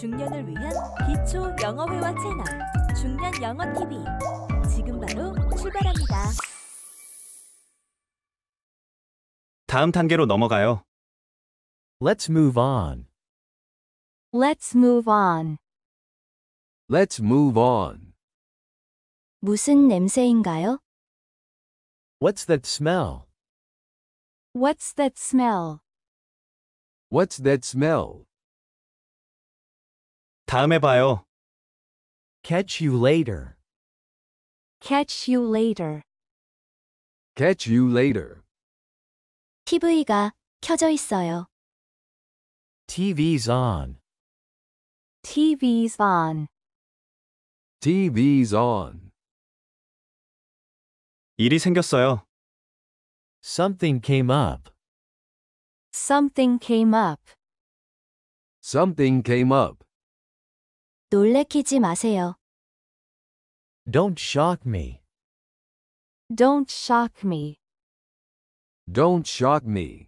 중년을 위한 기초 영어회화 채널 중년 영어 TV 지금 바로 출발합니다. 다음 단계로 넘어가요. Let's move on. Let's move on. Let's move on. 무슨 냄새인가요? What's that smell? What's that smell? What's that smell? 다음에 봐요. Catch you later. Catch you later. Catch you later. TV가 켜져 있어요. TV's on. TV's on. TV's on. 일이 생겼어요. Something came up. Something came up. Something came up. 놀래키지 마세요. Don't shock me. Don't shock me. Don't shock me.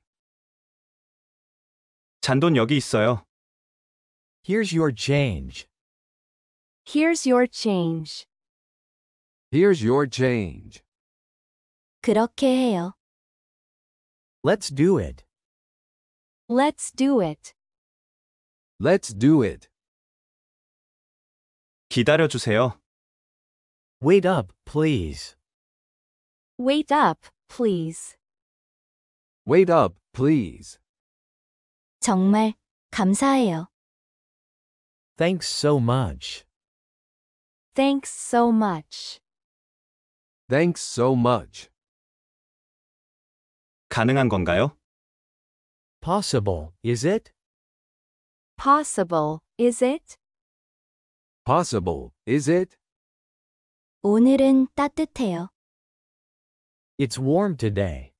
잔돈 여기 있어요. Here's your change. Here's your change. Here's your change. 그렇게 해요. Let's do it. Let's do it. Let's do it. 기다려 주세요. Wait up, please. Wait up, please. Wait up, please. 정말 감사해요. Thanks so much. Thanks so much. Thanks so much. 가능한 건가요? Possible, is it? Possible, is it? Possible, is it? 오늘은 따뜻해요. It's warm today.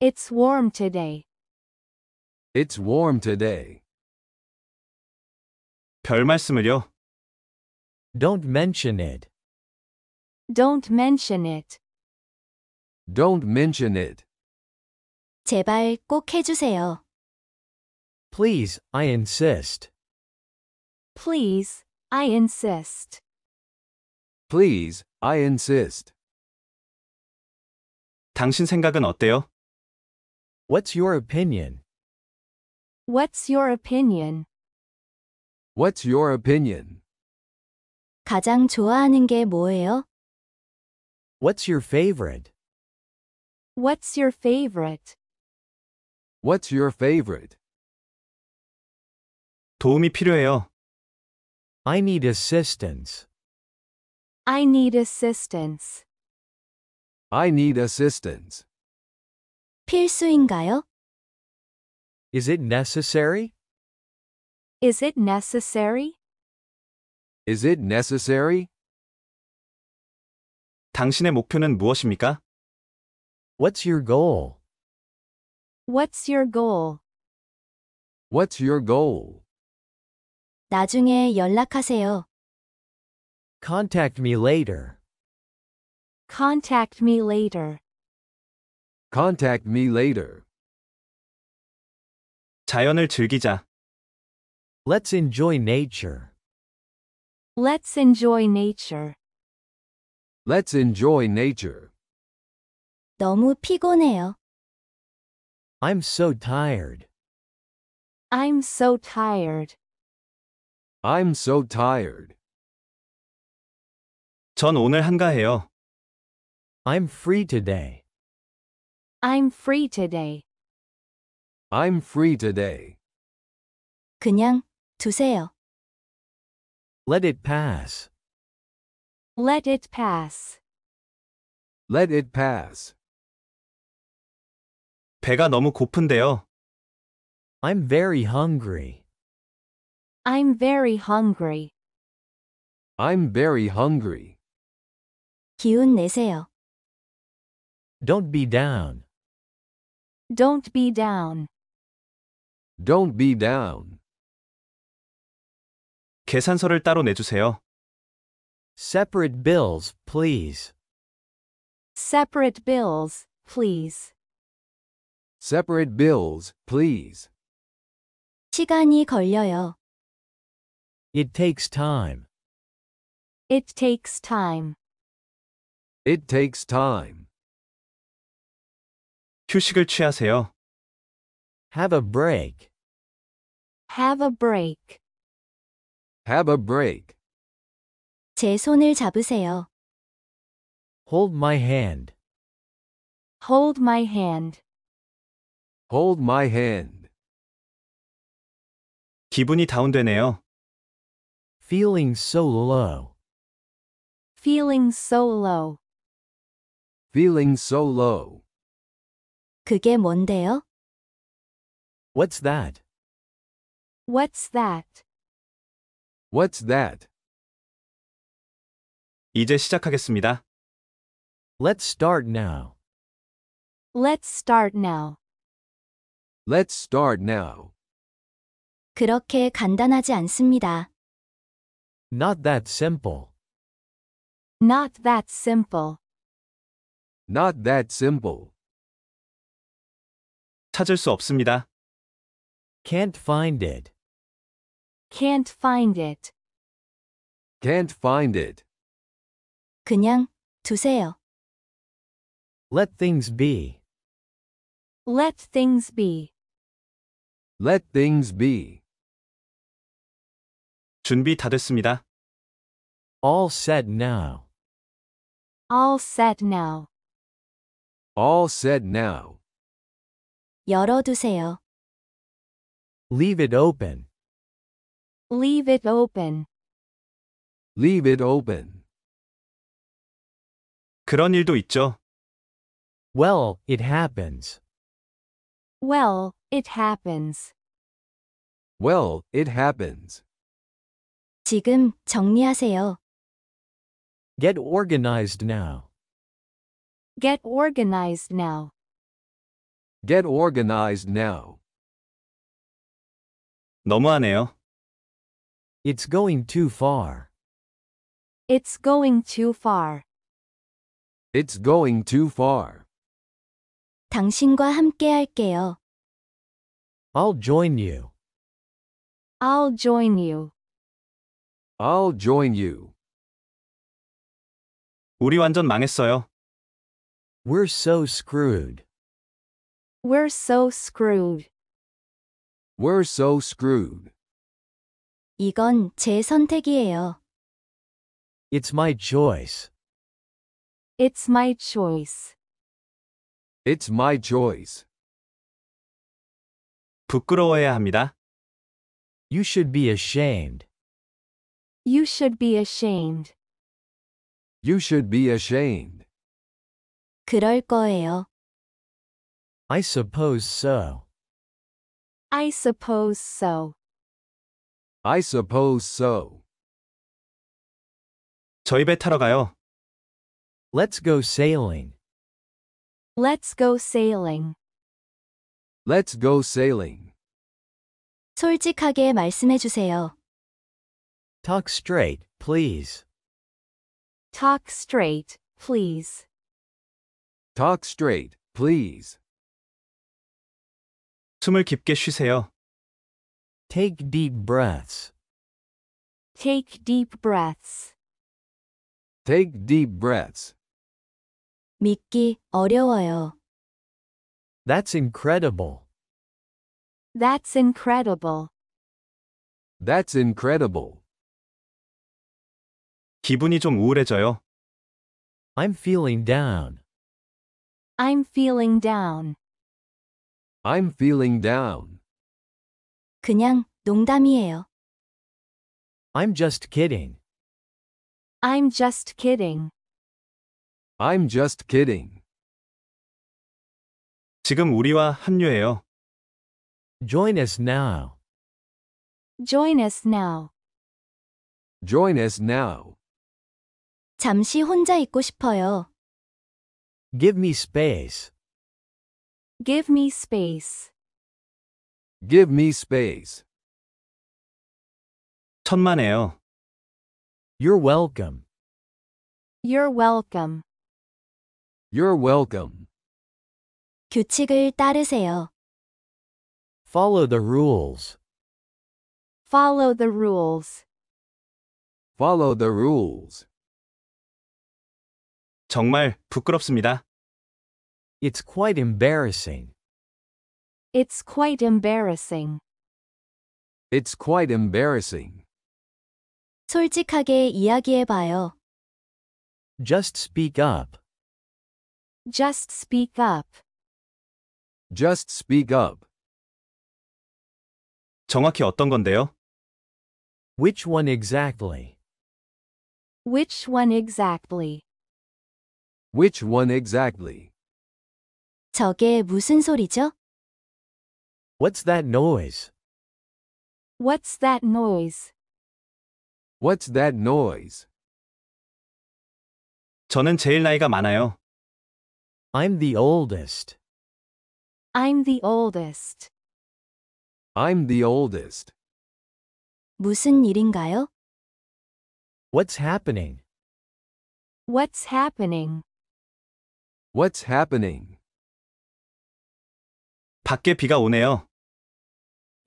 It's warm today. It's warm today. 별 말씀을요. Don't mention it. Don't mention it. Don't mention it. 제발 꼭 해주세요. Please, I insist. Please, I insist. Please, I insist. 당신 생각은 어때요? What's your opinion? What's your opinion? What's your opinion? 가장 좋아하는 게 뭐예요? What's your favorite? What's your favorite? What's your favorite? 도움이 필요해요. I need assistance. I need assistance. I need assistance. 필수인가요? Is it necessary? Is it necessary? Is it necessary? 당신의 목표는 무엇입니까? What's your goal? What's your goal? What's your goal? 나중에 연락하세요. Contact me later. Contact me later. Contact me later. 자연을 즐기자. Let's enjoy nature. Let's enjoy nature. Let's enjoy nature. 너무 피곤해요. I'm so tired. I'm so tired. I'm so tired. 전 오늘 한가해요. I'm free today. I'm free today. I'm free today. 그냥 두세요. Let it pass. Let it pass. Let it pass. 배가 너무 고픈데요. I'm very hungry. I'm very hungry. I'm very hungry. 기운 내세요. Don't be down. Don't be down. Don't be down. 계산서를 따로 내주세요. Separate bills, please. Separate bills, please. Separate bills, please. 시간이 걸려요. It takes time. It takes time. It takes time. 휴식을 취하세요. Have a break. Have a break. Have a break. 제 손을 잡으세요. Hold my hand. Hold my hand. Hold my hand. 기분이 다운되네요. Feeling so low. Feeling so low. Feeling so low. 그게 뭔데요? What's that? What's that? What's that? 이제 시작하겠습니다. Let's start now. Let's start now. Let's start now. 그렇게 간단하지 않습니다. Not that simple. Not that simple. Not that simple. 찾을 수 없습니다. Can't find it. Can't find it. Can't find it. 그냥 두세요. Let things be. Let things be. Let things be. 준비 다 됐습니다. All said now. All set now. All said now. 열어두세요. Leave it open. Leave it open. Leave it open. 그런 일도 있죠. Well, it happens. Well, it happens. Well, it happens. 지금 정리하세요. Get organized now. Get organized now. Get organized now. 너무하네요. It's going too far. It's going too far. It's going too far. 당신과 함께 할게요. I'll join you. I'll join you. I'll join you. 우리 완전 망했어요. We're so screwed. We're so screwed. We're so screwed. 이건 제 선택이에요. It's my choice. It's my choice. It's my choice. 부끄러워해야 합니다. You should be ashamed. You should be ashamed. You should be ashamed. 그럴 거예요. I suppose so. I suppose so. I suppose so. 저희 배 타러 가요. Let's go sailing. Let's go sailing. Let's go sailing. 솔직하게 말씀해 주세요. Talk straight, please. Talk straight, please. Talk straight, please. 숨을 깊게 쉬세요. Take deep breaths. Take deep breaths. Take deep breaths. 믿기 어려워요. That's incredible. That's incredible. That's incredible. 기분이 좀 우울해져요. I'm feeling down. I'm feeling down. I'm feeling down. 그냥 농담이에요. I'm just kidding. I'm just kidding. I'm just kidding. 지금 우리와 합류해요. Join us now. Join us now. Join us now. 잠시 혼자 있고 싶어요. Give me space. Give me space. Give me space. 천만에요. You're welcome. You're welcome. You're welcome. 규칙을 따르세요. Follow the rules. Follow the rules. Follow the rules. 정말 부끄럽습니다. It's quite embarrassing. It's quite embarrassing. It's quite embarrassing. 솔직하게 이야기해봐요. Just speak up. Just speak up. Just speak up. 정확히 어떤 건데요? Which one exactly? Which one exactly? Which one exactly? 저게 무슨 소리죠? What's that noise? What's that noise? What's that noise? 저는 제일 나이가 많아요. I'm the oldest. I'm the oldest. I'm the oldest. 무슨 일인가요? What's happening? What's happening? What's happening? 밖에 비가 오네요.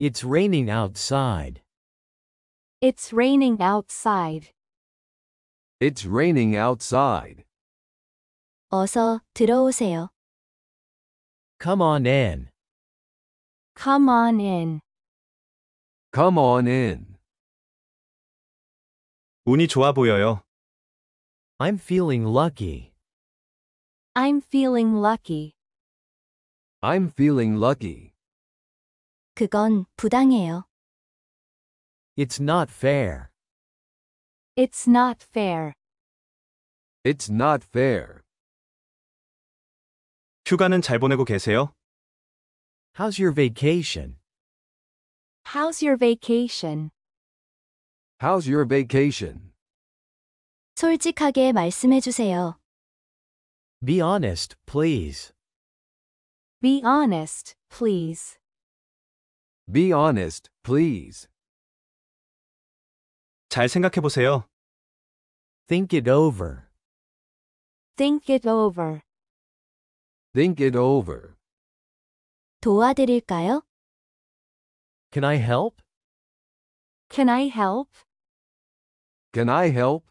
It's raining outside. It's raining outside. It's raining outside. 어서 들어오세요. Come on in. Come on in. Come on in. 운이 좋아 보여요. I'm feeling lucky. I'm feeling lucky. I'm feeling lucky. 그건 부당해요. It's not fair. It's not fair. It's not fair. 휴가는 잘 보내고 계세요? How's your vacation? How's your vacation? How's your vacation? 솔직하게 말씀해 주세요. Be honest, please. Be honest, please. Be honest, please. 잘 생각해 보세요. Think it over. Think it over. Think it over. 도와드릴까요? Can I help? Can I help? Can I help?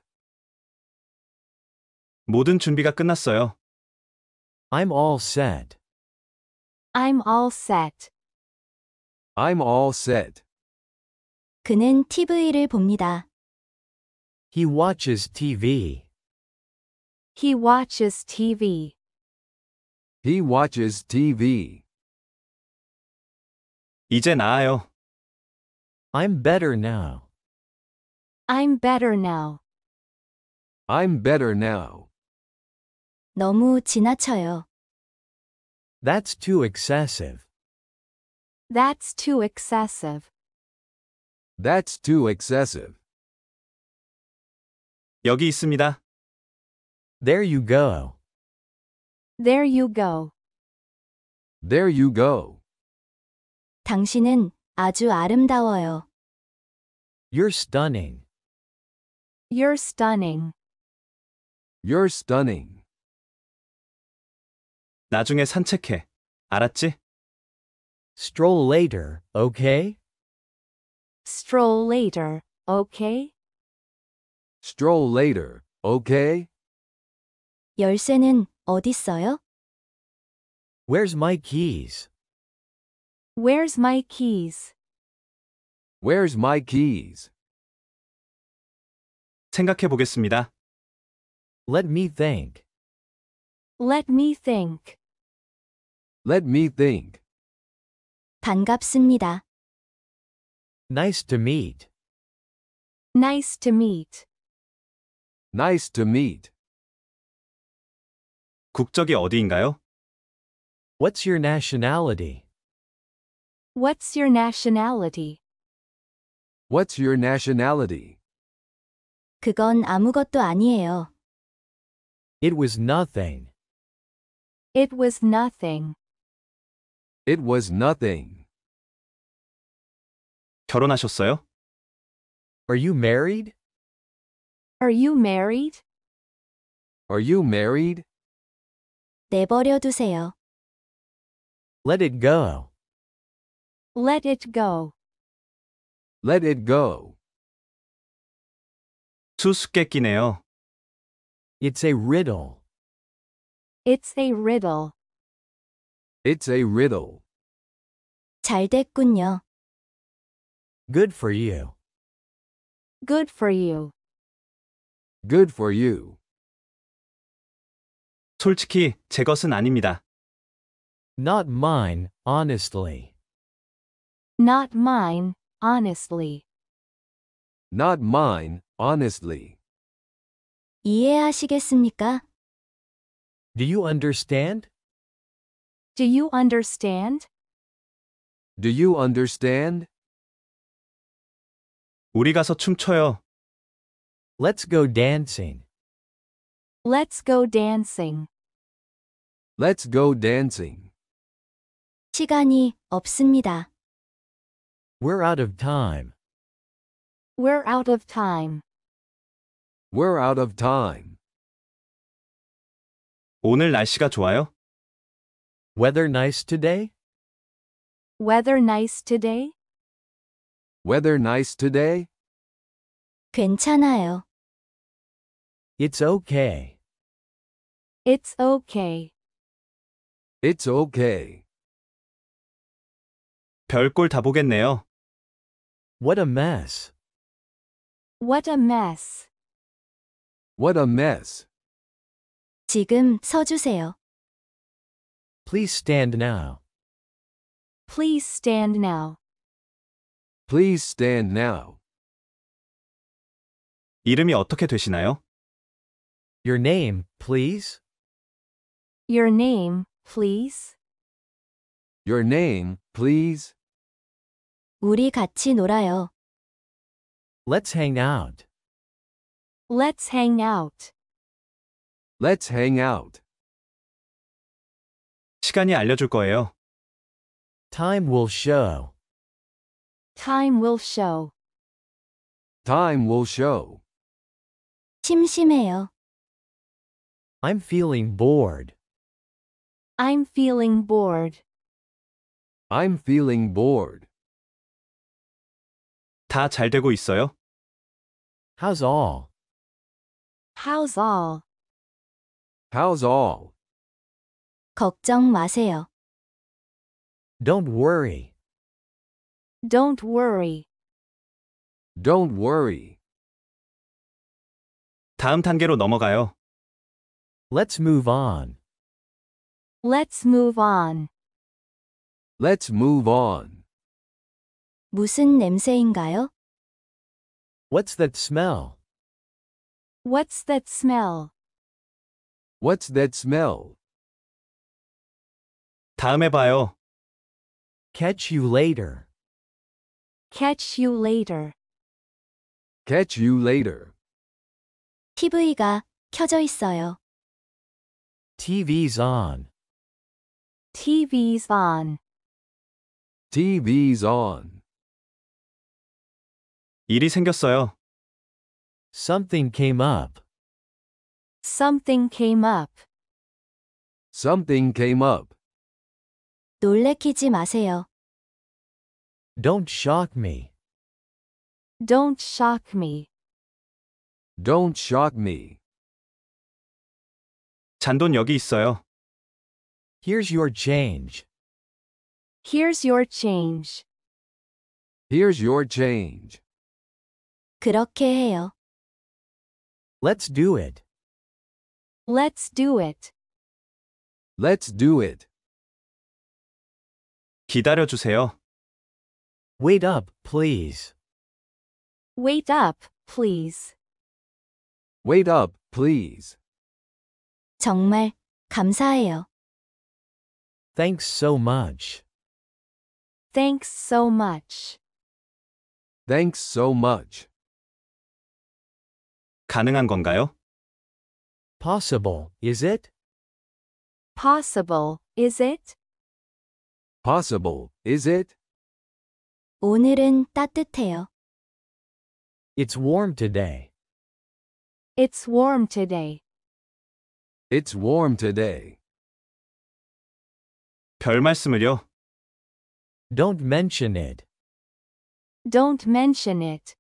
모든 준비가 끝났어요. I'm all set. I'm all set. I'm all set. 그는 TV를 봅니다. He watches TV. He watches TV. He watches TV. 이제 나아요. I'm better now. I'm better now. I'm better now. 너무 지나쳐요. That's too excessive. That's too excessive. That's too excessive. 여기 있습니다. There you go. There you go. There you go. 당신은 아주 아름다워요. You're stunning. You're stunning. You're stunning. 나중에 산책해. 알았지? Stroll later, okay? Stroll later, okay? Stroll later, okay? 열쇠는 어디 있어요? Where's my keys? Where's my keys? Where's my keys? 생각해 보겠습니다. Let me think. Let me think. Let me think. 반갑습니다. Nice to meet. Nice to meet. Nice to meet. 국적이 어디인가요? What's your nationality? What's your nationality? What's your nationality? 그건 아무것도 아니에요. It was nothing. It was nothing. It was nothing. 결혼하셨어요? Are you married? Are you married? Are you married? 내버려 두세요. Let it go. Let it go. Let it go. 수수께끼네요. It's a riddle. It's a riddle. It's a riddle. 잘 됐군요. Good for you. Good for you. Good for you. 솔직히 제 것은 아닙니다. Not mine, honestly. Not mine, honestly. Not mine, honestly. 이해하시겠습니까? Do you understand? Do you understand? Do you understand? 우리 가서 춤춰요. Let's go dancing. Let's go dancing. Let's go dancing. 시간이 없습니다. We're out of time. We're out of time. We're out of time. 오늘 날씨가 좋아요? Weather nice today? Weather nice today? Weather nice today? 괜찮아요. It's okay. It's okay. It's okay. 별꼴 다 보겠네요. What a mess. What a mess. What a mess. 지금 서 주세요. Please stand now. Please stand now. Please stand now. 이름이 어떻게 되시나요? Your name, please. Your name, please. Your name, please. 우리 같이 놀아요. Let's hang out. Let's hang out. Let's hang out. 시간이 알려줄 거예요. Time will show. Time will show. Time will show. 심심해요. I'm feeling bored. I'm feeling bored. I'm feeling bored. 다 잘 되고 있어요? How's all? How's all? How's all? 걱정 마세요. Don't worry. Don't worry. Don't worry. 다음 단계로 넘어가요. Let's move on. Let's move on. Let's move on. 무슨 냄새인가요? What's that smell? What's that smell? What's that smell? 다음에 봐요. Catch you later. Catch you later. Catch you later. TV가 켜져 있어요. TV's on. TV's on. TV's on. 일이 생겼어요. Something came up. Something came up. Something came up. 놀래키지 마세요. Don't shock me. Don't shock me. Don't shock me. 잔돈 여기 있어요. Here's your change. Here's your change. Here's your change. 그렇게 해요. Let's do it. Let's do it. Let's do it. 기다려 주세요. Wait up, please. Wait up, please. Wait up, please. 정말 감사해요. Thanks so much. Thanks so much. Thanks so much. 가능한 건가요? Possible, is it? Possible, is it? possible, is it? 오늘은 따뜻해요. It's warm today. It's warm today. It's warm today. 별 말씀을요. Don't mention it. Don't mention it.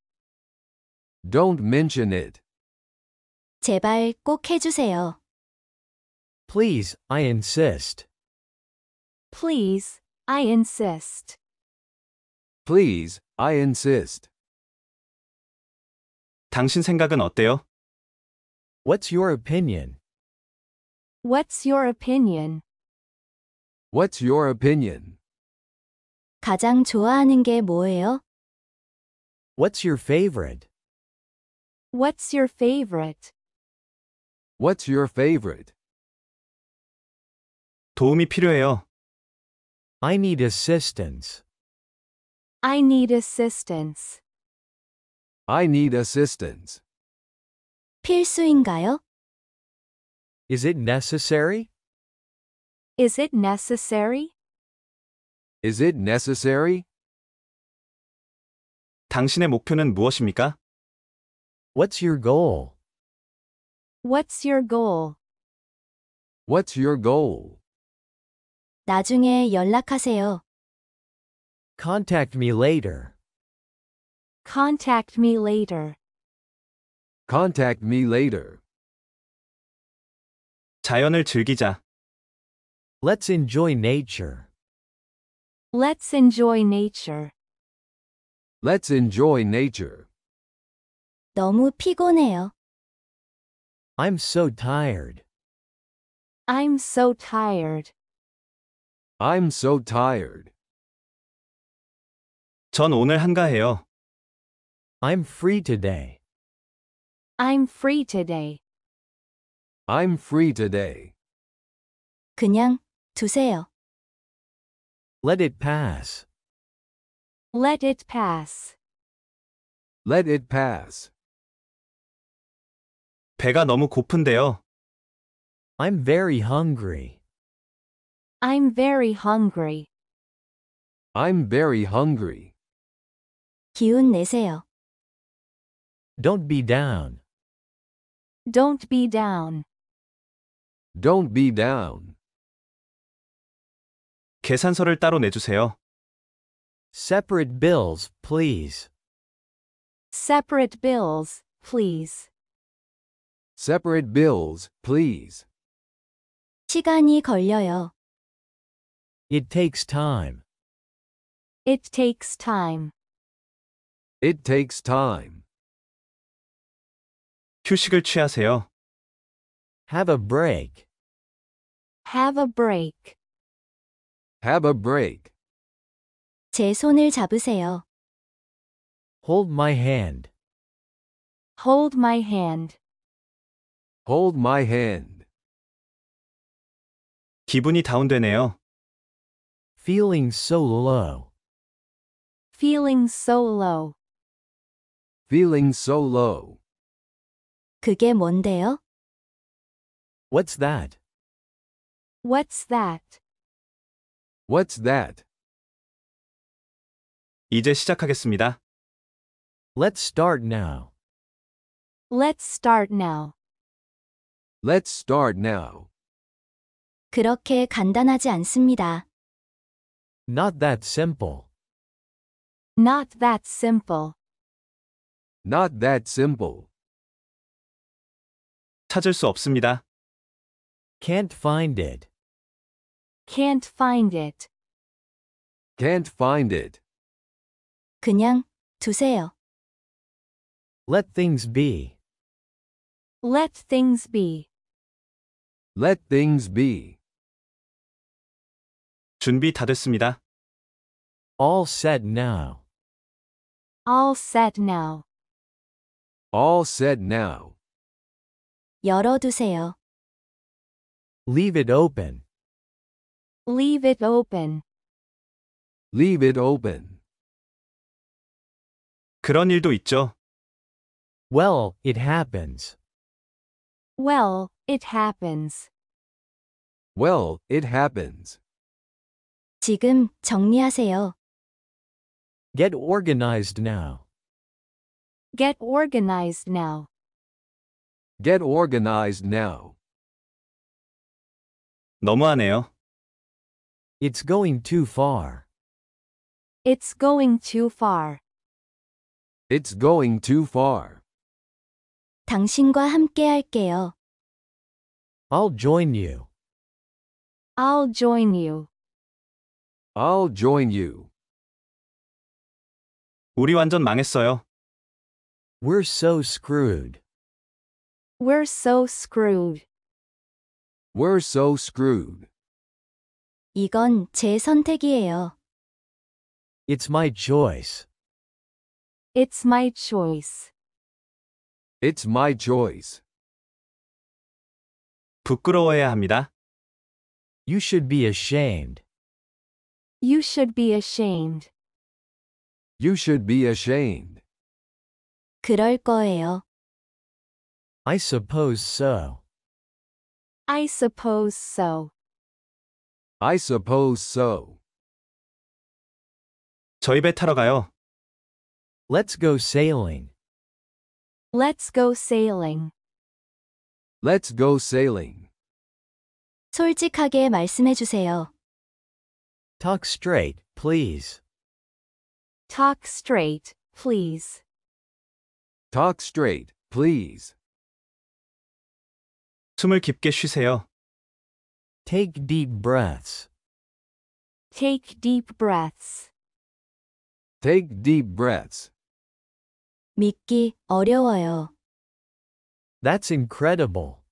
Don't mention it. 제발 꼭 해주세요. Please, I insist. Please, I insist. Please, I insist. 당신 생각은 어때요? What's your opinion? What's your opinion? What's your opinion? 가장 좋아하는 게 뭐예요? What's your favorite? What's your favorite? What's your favorite? 도움이 필요해요. I need assistance. I need assistance. I need assistance. 필수인가요? Is it necessary? Is it necessary? Is it necessary? 당신의 목표는 무엇입니까? What's your goal? What's your goal? What's your goal? 나중에 연락하세요. Contact me later. Contact me later. Contact me later. 자연을 즐기자. Let's enjoy nature. Let's enjoy nature. Let's enjoy nature. 너무 피곤해요. I'm so tired. I'm so tired. I'm so tired. 전 오늘 한가해요. I'm free today. I'm free today. I'm free today. 그냥 두세요. Let it pass. Let it pass. Let it pass. 배가 너무 고픈데요. I'm very hungry. I'm very hungry. I'm very hungry. 기운 내세요. Don't be down. Don't be down. Don't be down. 계산서를 따로 내주세요. Separate bills, please. Separate bills, please. Separate bills, please. 시간이 걸려요. It takes time. It takes time. It takes time. 휴식을 취하세요. Have a break. Have a break. Have a break. 제 손을 잡으세요. Hold my hand. Hold my hand. Hold my hand. 기분이 다운되네요. Feeling so low. Feeling so low. Feeling so low. 그게 뭔데요? What's that? What's that? What's that? 이제 시작하겠습니다. Let's start now. Let's start now. Let's start now. 그렇게 간단하지 않습니다. Not that simple. Not that simple. Not that simple. 찾을 수 없습니다. Can't find it. Can't find it. Can't find it. 그냥 두세요. Let things be. Let things be. Let things be. 준비 다 됐습니다. All set now. All set now. All set now. 열어두세요. Leave it open. Leave it open. Leave it open. 그런 일도 있죠. Well, it happens. Well, it happens. Well, it happens. 지금 정리하세요. Get organized now. Get organized now. Get organized now. 너무하네요. It's going too far. It's going too far. It's going too far. 당신과 함께 할게요. I'll join you. I'll join you. I'll join you. 우리 완전 망했어요. We're so screwed. We're so screwed. We're so screwed. 이건 제 선택이에요. It's my choice. It's my choice. It's my choice. 부끄러워해야 합니다. You should be ashamed. You should be ashamed. You should be ashamed. 그럴 거예요. I suppose so. I suppose so. I suppose so. 저희 배 타러 가요. Let's go sailing. Let's go sailing. Let's go sailing. 솔직하게 말씀해 주세요. Talk straight, please. Talk straight, please. Talk straight, please. 숨을 깊게 쉬세요. Take deep breaths. Take deep breaths. Take deep breaths. 믿기 어려워요. That's incredible.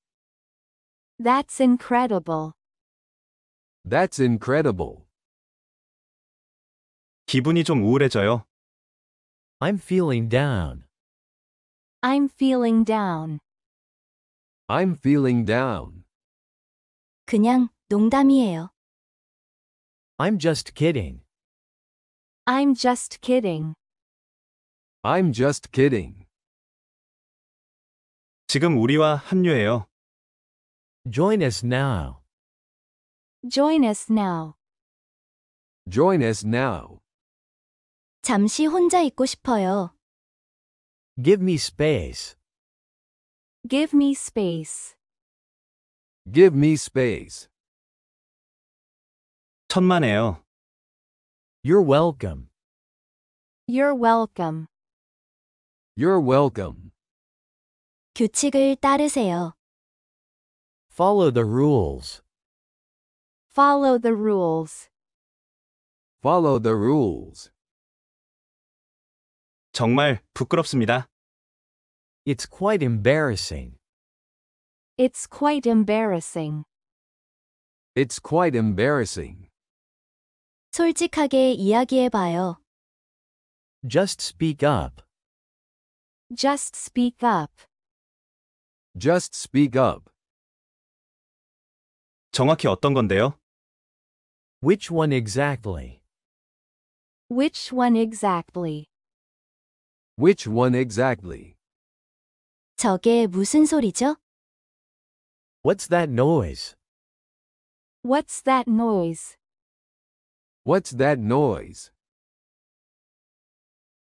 That's incredible. That's incredible. 기분이 좀 우울해져요. I'm feeling down. I'm feeling down. I'm feeling down. 그냥 농담이에요. I'm just kidding. I'm just kidding. I'm just kidding. 지금 우리와 합류해요. Join us now. Join us now. Join us now. 잠시 혼자 있고 싶어요. Give me space. Give me space. Give me space. 천만에요. You're welcome. You're welcome. You're welcome. 규칙을 따르세요. Follow the rules. Follow the rules. Follow the rules. 정말 부끄럽습니다. It's quite embarrassing. It's quite embarrassing. It's quite embarrassing. 솔직하게 이야기해봐요. Just speak up. Just speak up. Just speak up. 정확히 어떤 건데요? Which one exactly? Which one exactly? Which one exactly? 저게 무슨 소리죠? What's that noise? What's that noise? What's that noise?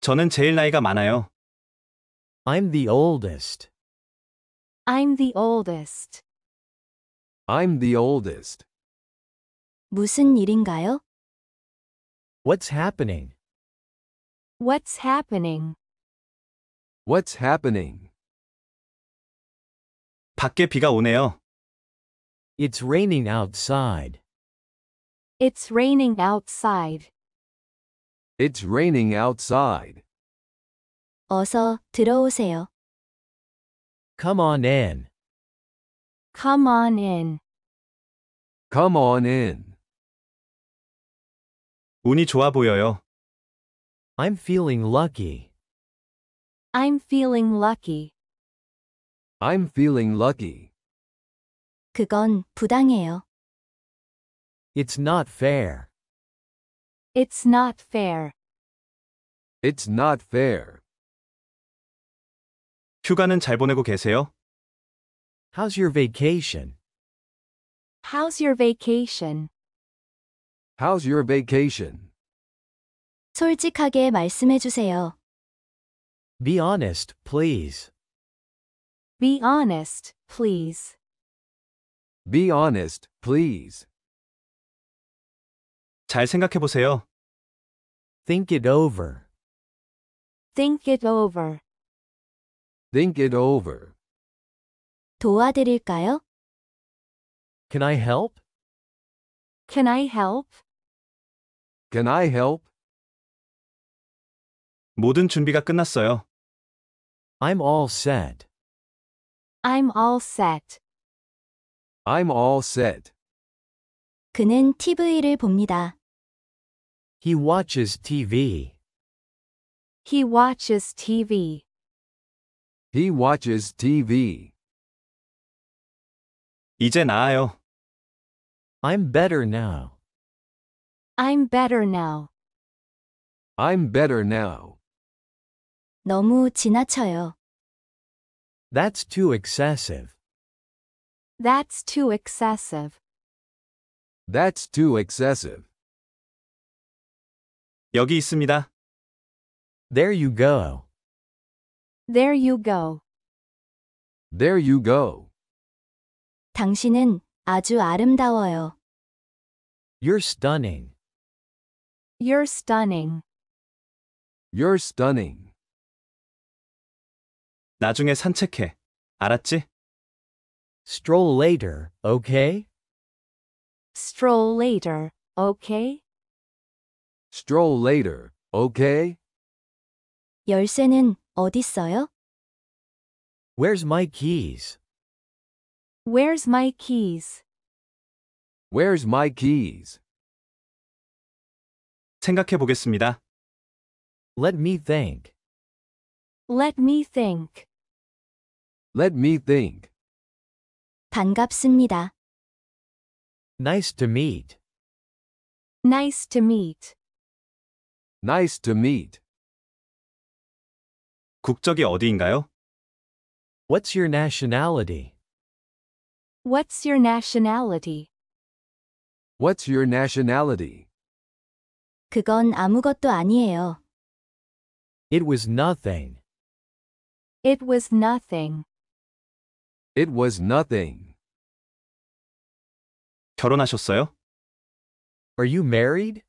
저는 제일 나이가 많아요. I'm the oldest. I'm the oldest. I'm the oldest. 무슨 일인가요? What's happening? What's happening? What's happening? 밖에 비가 오네요. It's raining outside. It's raining outside. It's raining outside. 어서 들어오세요. Come on in. Come on in. Come on in. 운이 좋아 보여요. I'm feeling lucky. I'm feeling lucky. I'm feeling lucky. 그건 부당해요. It's not fair. It's not fair. It's not fair. 휴가는 잘 보내고 계세요? How's your vacation? How's your vacation? How's your vacation? 솔직하게 말씀해 주세요. Be honest, please. Be honest, please. Be honest, please. 잘 생각해 보세요. Think it over. Think it over. Think it over. 도와드릴까요? Can I help? Can I help? Can I help? 모든 준비가 끝났어요. I'm all set. I'm all set. I'm all set. 그는 TV를 봅니다. He watches TV. He watches TV. He watches TV. 이제 나아요. I'm better now. I'm better now. I'm better now. 너무 지나쳐요. That's too excessive. That's too excessive. That's too excessive. 여기 있습니다. There you go. There you go. There you go. 당신은 아주 아름다워요. You're stunning. You're stunning. You're stunning. 나중에 산책해. 알았지? Stroll later, okay? Stroll later, okay? Stroll later, okay? 열쇠는 어디 있어요? Where's my keys? Where's my keys? Where's my keys? 생각해 보겠습니다. Let me think. Let me think. Let me think. 반갑습니다. Nice to meet. Nice to meet. Nice to meet. 국적이 어디인가요? What's your nationality? What's your nationality? What's your nationality? 그건 아무것도 아니에요. It was nothing. It was nothing. It was nothing. 결혼하셨어요? Are you married?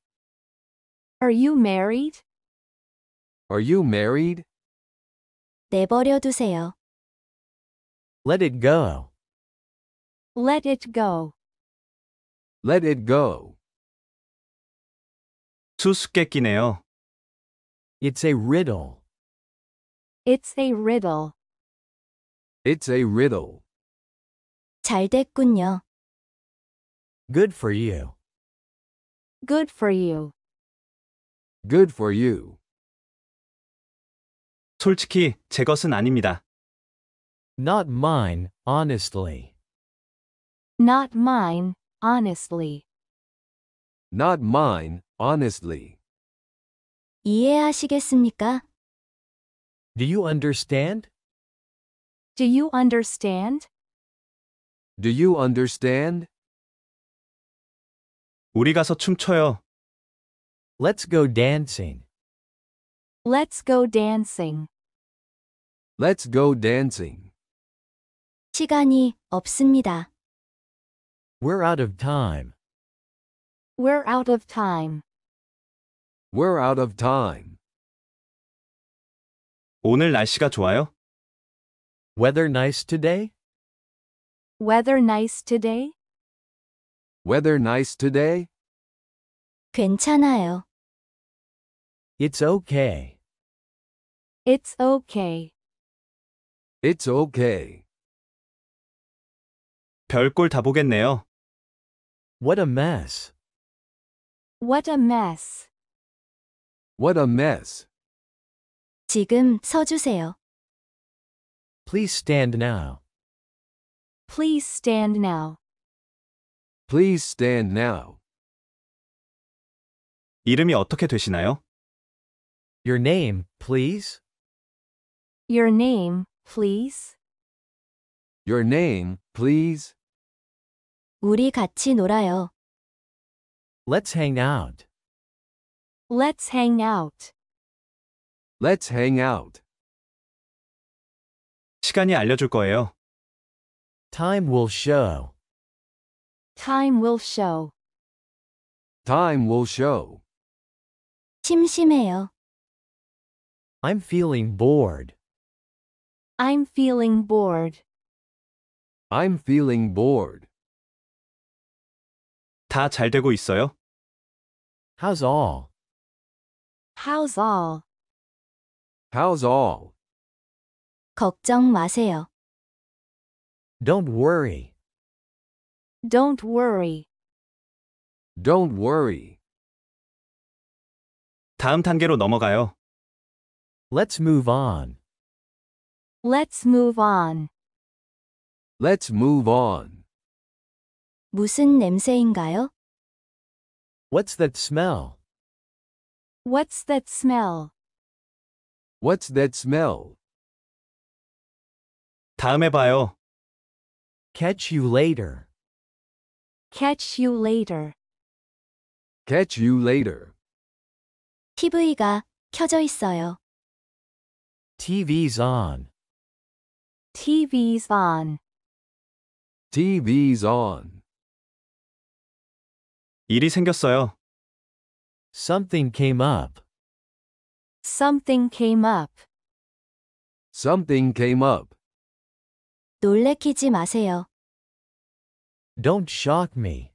Are you married? Are you married? 내버려 두세요. Let it go. Let it go. Let it go. 수수께끼네요. It's a riddle. It's a riddle. It's a riddle. 잘 됐군요. Good for you. Good for you. Good for you. 솔직히 제 것은 아닙니다. Not mine, honestly. Not mine, honestly. Not mine, honestly. 이해하시겠습니까? Do you understand? Do you understand? Do you understand? 우리 가서 춤춰요. Let's go dancing. Let's go dancing. Let's go dancing. 시간이 없습니다. We're out of time. We're out of time. We're out of time. 오늘 날씨가 좋아요? Weather nice today? Weather nice today? Weather nice today? 괜찮아요. It's okay. It's okay. It's okay. 별꼴 다 보겠네요. What a mess. What a mess. What a mess. 지금 서 주세요. Please stand now. Please stand now. Please stand now. 이름이 어떻게 되시나요? Your name, please. Your name, please. Your name, please. 우리 같이 놀아요. Let's hang out. Let's hang out. Let's hang out. 시간이 알려줄 거예요. Time will show. Time will show. Time will show. 심심해요. I'm feeling bored. I'm feeling bored. I'm feeling bored. 다 잘 되고 있어요? How's all? How's all? How's all? 걱정 마세요. Don't worry. Don't worry. Don't worry. 다음 단계로 넘어가요. Let's move on. Let's move on. Let's move on. 무슨 냄새인가요? What's that smell? What's that smell? What's that smell? 다음에 봐요. Catch you later. Catch you later. Catch you later. TV가 켜져 있어요. TV's on. TV's on. TV's on. 일이 생겼어요. Something came up. Something came up. Something came up. 놀래키지 마세요. Don't shock me.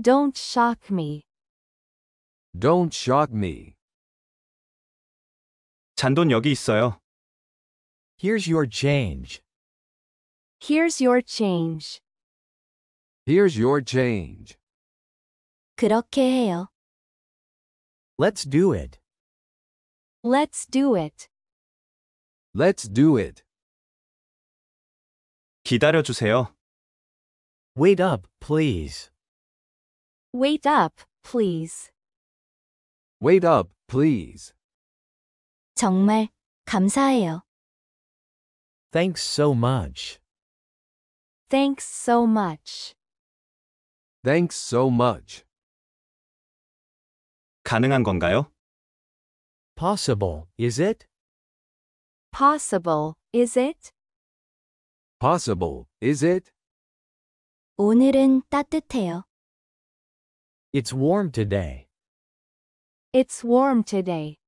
Don't shock me. Don't shock me. 잔돈 여기 있어요. Here's your change. Here's your change. Here's your change. 그렇게 해요. Let's do it. Let's do it. Let's do it. 기다려 주세요. Wait up, please. Wait up, please. Wait up, please. 정말 감사해요. Thanks so much. Thanks so much. Thanks so much. 가능한 건가요? Possible, is it? Possible, is it? possible, is it? 오늘은 따뜻해요. It's warm today. It's warm today.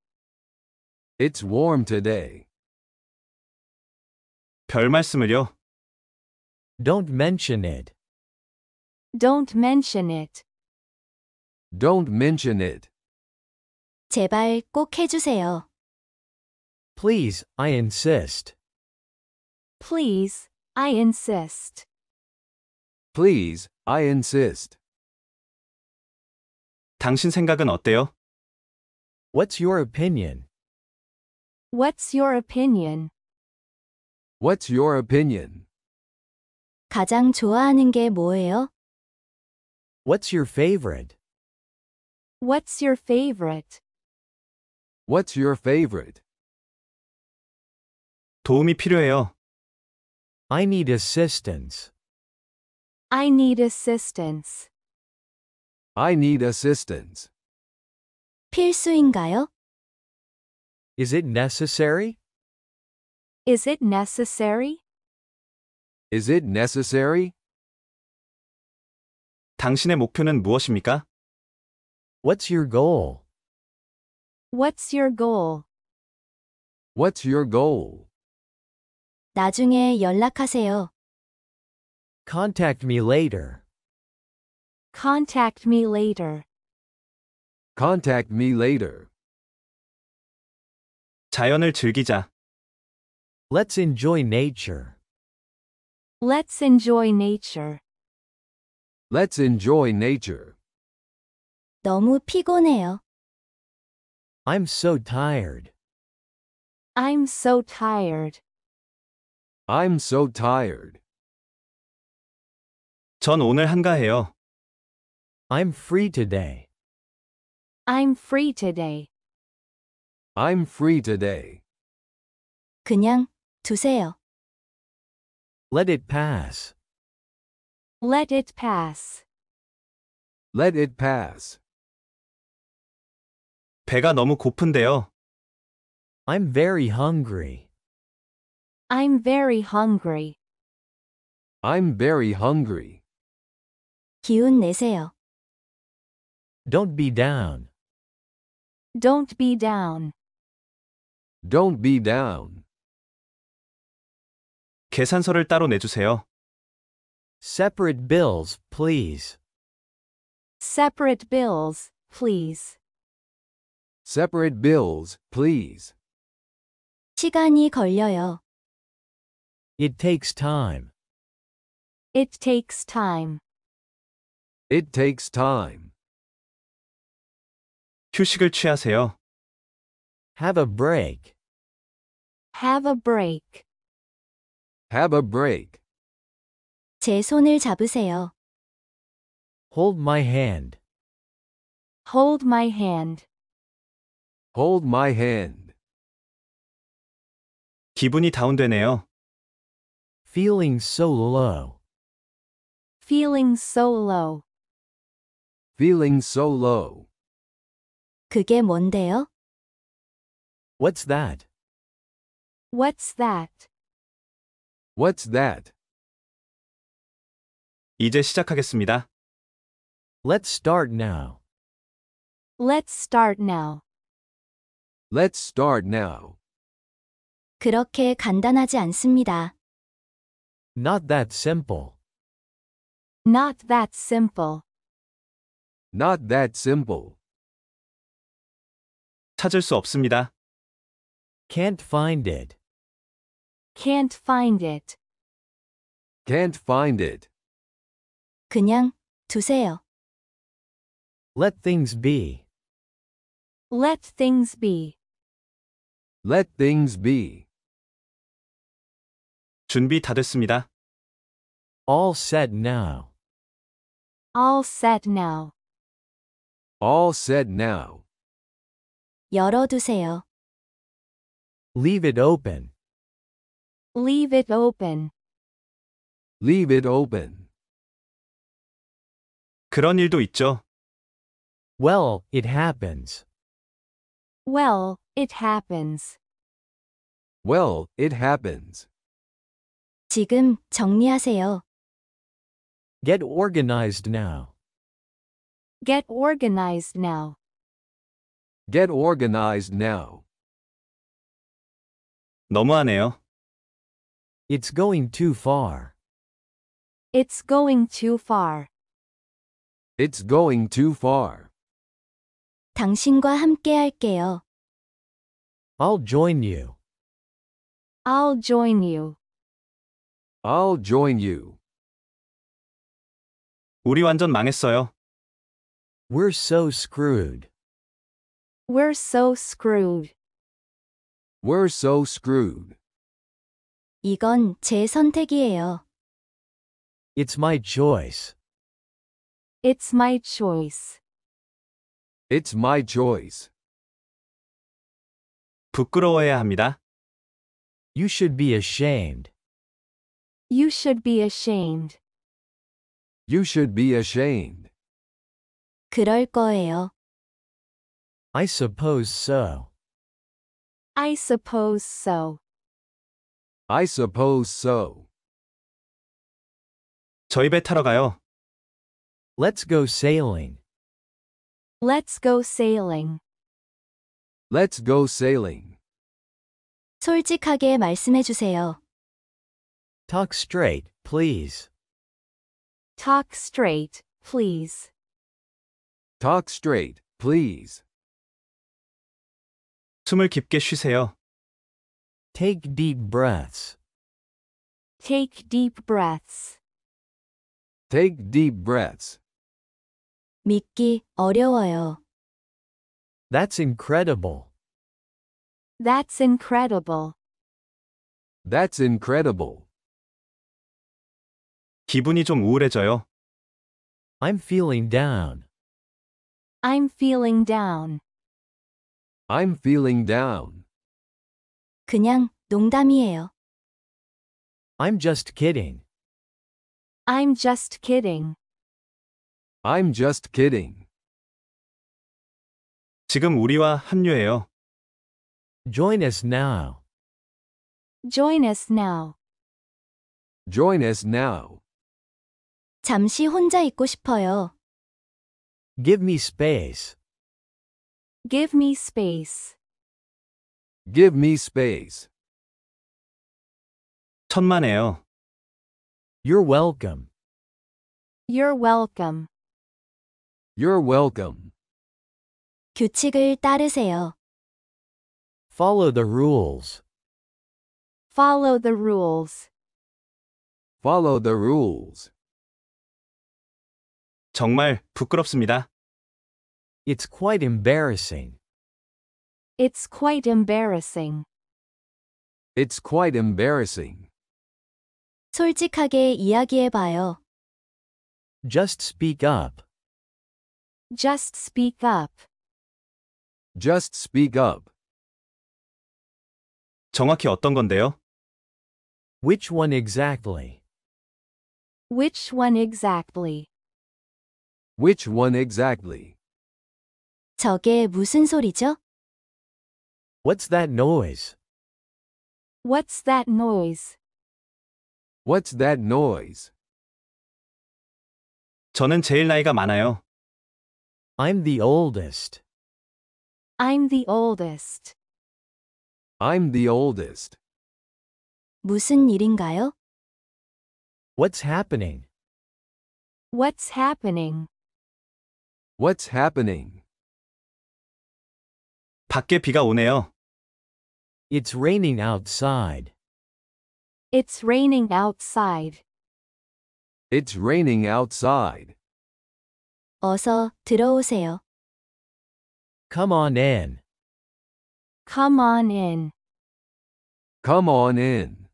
It's warm today. 별 말씀을요. Don't mention it. Don't mention it. Don't mention it. 제발 꼭 해주세요. Please, I insist. Please, I insist. Please, I insist. 당신 생각은 어때요? What's your opinion? What's your opinion? What's your opinion? 가장 좋아하는 게 뭐예요? What's your favorite? What's your favorite? What's your favorite? 도움이 필요해요. I need assistance. I need assistance. I need assistance. 필수인가요? Is it necessary? Is it necessary? Is it necessary? 당신의 목표는 무엇입니까? What's your goal? What's your goal? What's your goal? 나중에 연락하세요. Contact me later. Contact me later. Contact me later. 자연을 즐기자. Let's enjoy nature. Let's enjoy nature. Let's enjoy nature. 너무 피곤해요. I'm so tired. I'm so tired. I'm so tired. 전 오늘 한가해요. I'm free today. I'm free today. I'm free today. 그냥 두세요. Let it pass. Let it pass. Let it pass. 배가 너무 고픈데요. I'm very hungry. I'm very hungry. I'm very hungry. 기운 내세요. Don't be down. Don't be down. Don't be down. 계산서를 따로 내주세요. Separate bills, please. Separate bills, please. Separate bills, please. 시간이 걸려요. It takes time. It takes time. It takes time. 휴식을 취하세요. Have a break. Have a break. Have a break. 제 손을 잡으세요. Hold my hand. Hold my hand. Hold my hand. 기분이 다운되네요. Feeling so low. Feeling so low. Feeling so low. 그게 뭔데요? What's that? What's that? What's that? 이제 시작하겠습니다. Let's start now. Let's start now. Let's start now. 그렇게 간단하지 않습니다. Not that simple. Not that simple. Not that simple. 찾을 수 없습니다. Can't find it. Can't find it. Can't find it. 그냥 두세요. Let things be. Let things be. Let things be. 준비 다 됐습니다. All set now. All set now. All set now. 열어두세요. Leave it open. Leave it open. Leave it open. 그런 일도 있죠. Well, it happens. Well, it happens. Well, it happens. 지금 정리하세요. Get organized now. Get organized now. Get organized now. 너무하네요. It's going too far. It's going too far. It's going too far. 당신과 함께 할게요. I'll join you. I'll join you. I'll join you. 우리 완전 망했어요. We're so screwed. We're so screwed. We're so screwed. 이건 제 선택이에요. It's my choice. It's my choice. It's my choice. 부끄러워해야 합니다. You should be ashamed. You should be ashamed. You should be ashamed. 그럴 거예요. I suppose so. I suppose so. I suppose so. 저희 배 타러 가요. Let's go sailing. Let's go sailing. Let's go sailing. 솔직하게 말씀해 주세요. Talk straight, please. Talk straight, please. Talk straight, please. 숨을 깊게 쉬세요. Take deep breaths. Take deep breaths. Take deep breaths. 믿기 어려워요. That's incredible. That's incredible. That's incredible. 기분이 좀 우울해져요. I'm feeling down. I'm feeling down. I'm feeling down. 그냥 농담이에요. I'm just kidding. I'm just kidding. I'm just kidding. 지금 우리와 합류해요. Join us now. Join us now. Join us now. 잠시 혼자 있고 싶어요. Give me space. Give me space. Give me space. 천만에요. You're welcome. You're welcome. You're welcome. 규칙을 따르세요. Follow the rules. Follow the rules. Follow the rules. 정말 부끄럽습니다. It's quite embarrassing. It's quite embarrassing. It's quite embarrassing. 솔직하게 이야기해봐요. Just speak up. Just speak up. Just speak up. 정확히 어떤 건데요? Which one exactly? Which one exactly? Which one exactly? 저게 무슨 소리죠? What's that noise? What's that noise? What's that noise? 저는 제일 나이가 많아요. I'm the oldest. I'm the oldest. I'm the oldest. 무슨 일인가요? What's happening? What's happening? What's happening? 밖에 비가 오네요. It's raining outside. It's raining outside. It's raining outside. 어서 들어오세요. Come on in. Come on in. Come on in.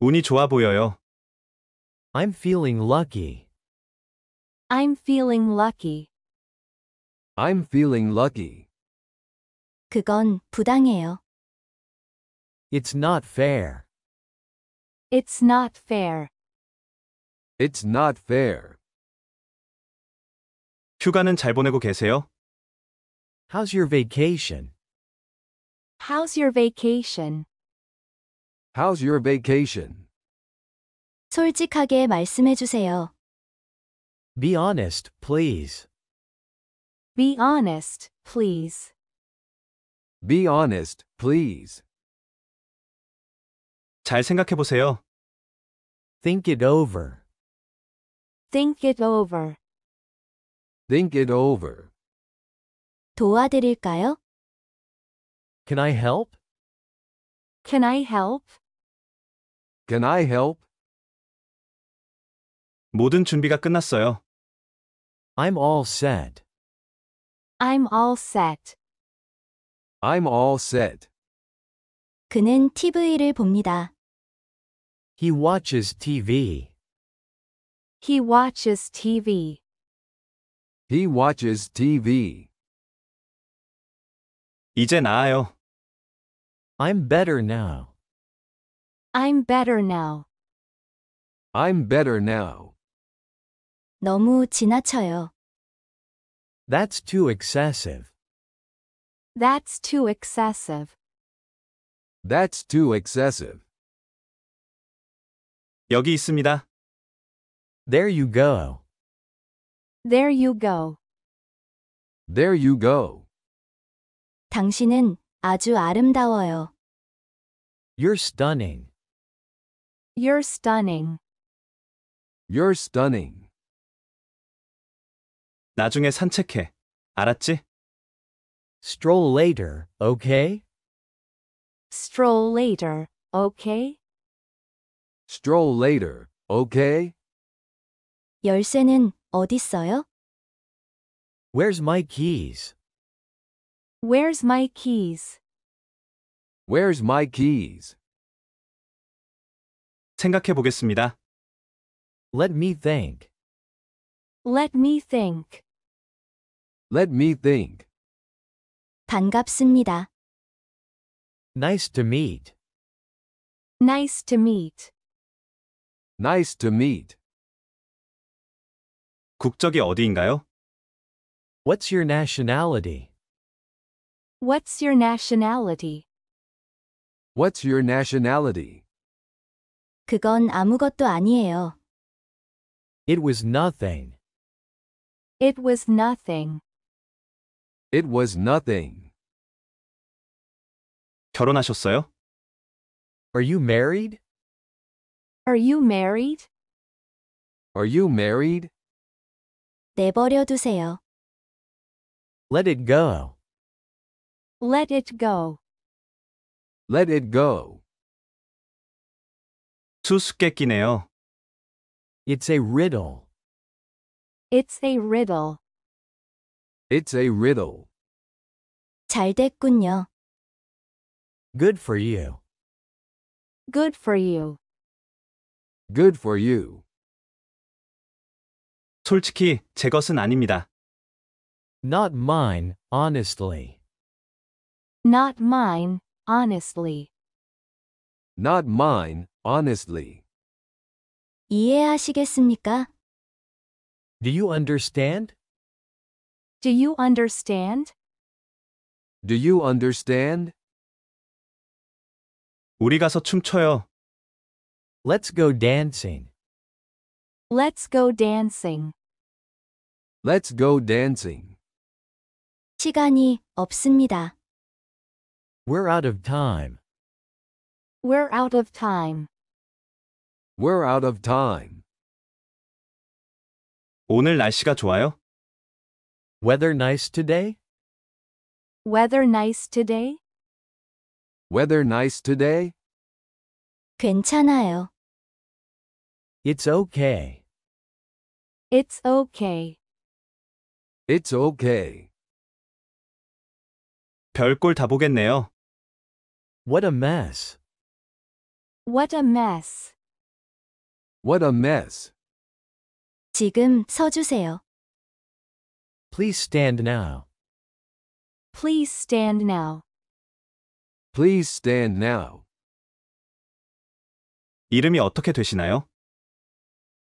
운이 좋아 보여요. I'm feeling lucky. I'm feeling lucky. I'm feeling lucky. 그건 부당해요. It's not fair. It's not fair. It's not fair. 휴가는 잘 보내고 계세요? How's your vacation? How's your vacation? How's your vacation? 솔직하게 말씀해 주세요. Be honest, please. Be honest, please. Be honest, please. 잘 생각해 보세요. Think it over. Think it over. Think it over. 도와드릴까요? Can I help? Can I help? Can I help? 모든 준비가 끝났어요. I'm all set. I'm all set. I'm all set. 그는 TV를 봅니다. He watches TV. He watches TV. He watches TV. 이제 나아요. I'm better now. I'm better now. I'm better now. 너무 지나쳐요. That's too excessive. That's too excessive. That's too excessive. 여기 있습니다. There you go. There you go. There you go. 당신은 아주 아름다워요. You're stunning. You're stunning. You're stunning. 나중에 산책해. 알았지? Stroll later, okay? Stroll later, okay? Stroll later, okay? 열쇠는 어디 있어요? Where's my keys? Where's my keys? Where's my keys? 생각해 보겠습니다. Let me think. Let me think. Let me think. 반갑습니다. Nice to meet. Nice to meet. Nice to meet. 국적이 어디인가요? What's your nationality? What's your nationality? What's your nationality? 그건 아무것도 아니에요. It was nothing. It was nothing. It was nothing. 결혼하셨어요? Are you married? Are you married? Are you married? 내버려 두세요. Let it go. Let it go. Let it go. 수수께끼네요. It's a riddle. It's a riddle. It's a riddle. 잘 됐군요. Good for you. Good for you. Good for you. 솔직히 제 것은 아닙니다. Not mine, honestly. Not mine, honestly. Not mine, honestly. 이해하시겠습니까? Do you understand? Do you understand? Do you understand? 우리 가서 춤춰요. Let's go dancing. Let's go dancing. Let's go dancing. 시간이 없습니다. We're out of time. We're out of time. We're out of time. 오늘 날씨가 좋아요? Weather nice today? Weather nice today? Weather nice today? 괜찮아요. It's okay. It's okay. It's okay. 별꼴 다 보겠네요. What a mess. What a mess. What a mess. 지금 서주세요. Please stand now. Please stand now. Please stand now. 이름이 어떻게 되시나요?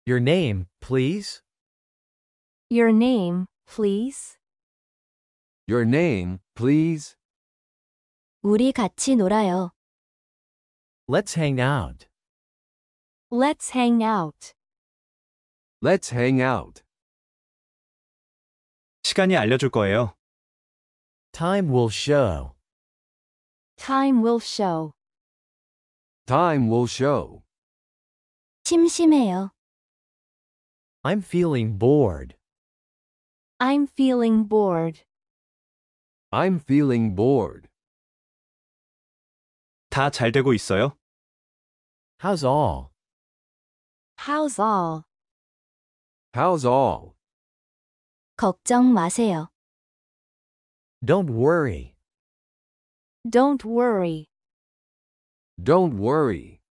Your name, please. Your name, please. Your name, please. 우리 같이 놀아요. Let's hang out. Let's hang out. Let's hang out. 시간이 알려줄 거예요. Time will show. Time will show. Time will show. 심심해요. I'm feeling bored. I'm feeling bored. I'm feeling bored. 다 잘 되고 있어요? How's all? How's all? How's all? 걱정 마세요. Don't worry. Don't worry. Don't worry.